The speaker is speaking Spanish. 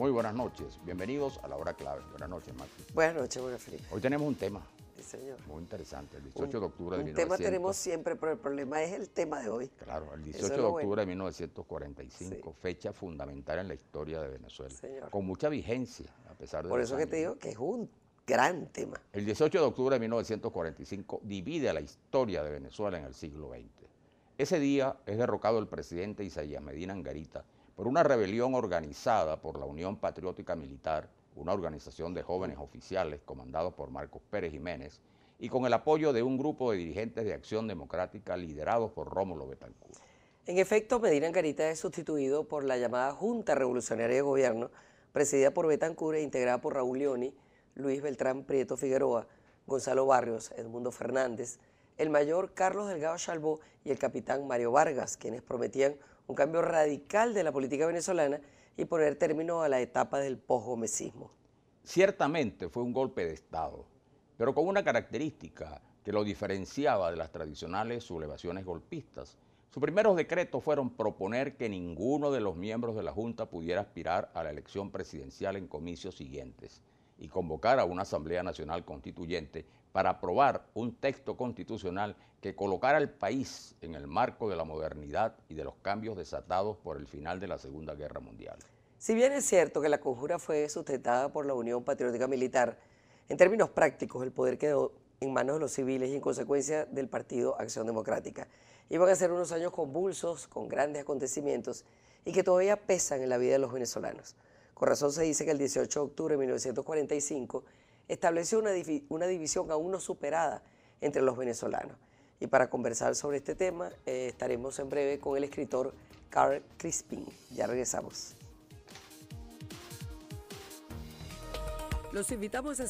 Muy buenas noches, bienvenidos a la hora clave. Buenas noches, Maxi. Buenas noches, buenas Felipe. Hoy tenemos un tema. Muy interesante, el 18 de octubre de un El tema tenemos siempre, pero el problema es el tema de hoy. Claro, el 18 de octubre de 1945, fecha fundamental en la historia de Venezuela. Con mucha vigencia, a pesar de... Por eso que te digo que es un gran tema. El 18 de octubre de 1945 divide a la historia de Venezuela en el siglo XX. Ese día es derrocado el presidente Isaías Medina Angarita por una rebelión organizada por la Unión Patriótica Militar, una organización de jóvenes oficiales comandados por Marcos Pérez Jiménez, y con el apoyo de un grupo de dirigentes de Acción Democrática liderados por Rómulo Betancourt. En efecto, Medina Carita es sustituido por la llamada Junta Revolucionaria de Gobierno, presidida por Betancourt e integrada por Raúl Leoni, Luis Beltrán Prieto Figueroa, Gonzalo Barrios, Edmundo Fernández, el mayor Carlos Delgado Chalbó y el capitán Mario Vargas, quienes prometían un cambio radical de la política venezolana y poner término a la etapa del posgomecismo. Ciertamente fue un golpe de Estado, pero con una característica que lo diferenciaba de las tradicionales sublevaciones golpistas. Sus primeros decretos fueron proponer que ninguno de los miembros de la Junta pudiera aspirar a la elección presidencial en comicios siguientes y convocar a una Asamblea Nacional Constituyente para aprobar un texto constitucional que colocara al país en el marco de la modernidad y de los cambios desatados por el final de la Segunda Guerra Mundial. Si bien es cierto que la conjura fue sustentada por la Unión Patriótica Militar, en términos prácticos el poder quedó en manos de los civiles y en consecuencia del Partido Acción Democrática. Iban a ser unos años convulsos, con grandes acontecimientos y que todavía pesan en la vida de los venezolanos. Con razón se dice que el 18 de octubre de 1945 estableció una, división aún no superada entre los venezolanos. Y para conversar sobre este tema eh, estaremos en breve con el escritor Carl Crispin. Ya regresamos. Los invitamos a